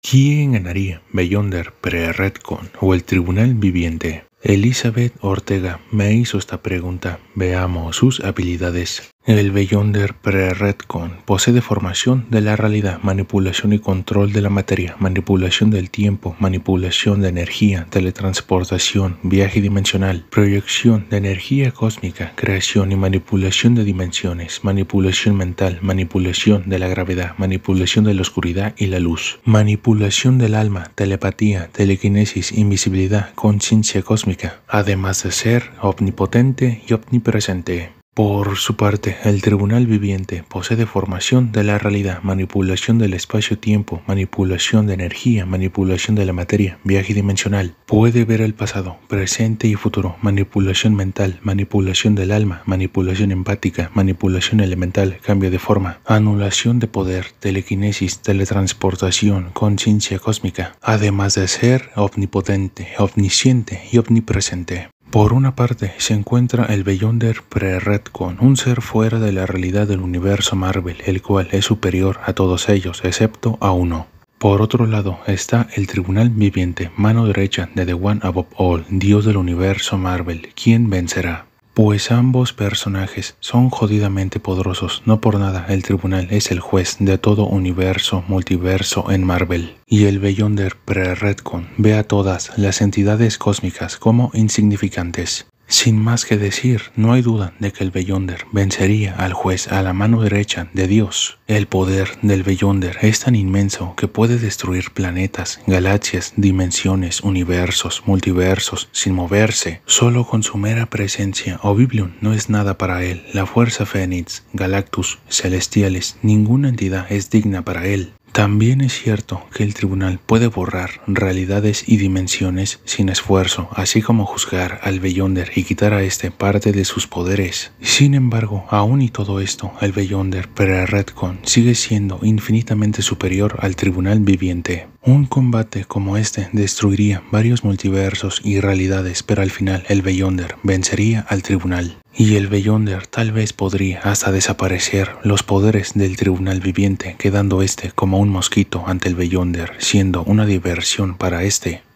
¿Quién ganaría Beyonder Pre-Redcon o el Tribunal Viviente? Elizabeth Ortega me hizo esta pregunta. Veamos sus habilidades. El Beyonder Pre-Redcon posee formación de la realidad, manipulación y control de la materia, manipulación del tiempo, manipulación de energía, teletransportación, viaje dimensional, proyección de energía cósmica, creación y manipulación de dimensiones, manipulación mental, manipulación de la gravedad, manipulación de la oscuridad y la luz, manipulación del alma, telepatía, telequinesis, invisibilidad, conciencia cósmica, además de ser omnipotente y omnipresente. Por su parte, el tribunal viviente posee deformación de la realidad, manipulación del espacio-tiempo, manipulación de energía, manipulación de la materia, viaje dimensional. Puede ver el pasado, presente y futuro, manipulación mental, manipulación del alma, manipulación empática, manipulación elemental, cambio de forma, anulación de poder, telequinesis, teletransportación, conciencia cósmica, además de ser omnipotente, omnisciente y omnipresente. Por una parte, se encuentra el Beyonder Pre-Redcon, un ser fuera de la realidad del universo Marvel, el cual es superior a todos ellos, excepto a uno. Por otro lado, está el Tribunal Viviente, mano derecha de The One Above All, Dios del universo Marvel, quien vencerá pues ambos personajes son jodidamente poderosos. No por nada el tribunal es el juez de todo universo multiverso en Marvel. Y el Beyonder pre-Redcon ve a todas las entidades cósmicas como insignificantes. Sin más que decir, no hay duda de que el Beyonder vencería al juez a la mano derecha de Dios. El poder del Beyonder es tan inmenso que puede destruir planetas, galaxias, dimensiones, universos, multiversos, sin moverse. Solo con su mera presencia, Oblivion no es nada para él. La fuerza Fénix, Galactus, Celestiales, ninguna entidad es digna para él. También es cierto que el tribunal puede borrar realidades y dimensiones sin esfuerzo, así como juzgar al Beyonder y quitar a este parte de sus poderes. Sin embargo, aún y todo esto, el Beyonder para Redcon sigue siendo infinitamente superior al tribunal viviente. Un combate como este destruiría varios multiversos y realidades, pero al final el Beyonder vencería al tribunal y el Beyonder tal vez podría hasta desaparecer los poderes del tribunal viviente, quedando este como un mosquito ante el Beyonder, siendo una diversión para este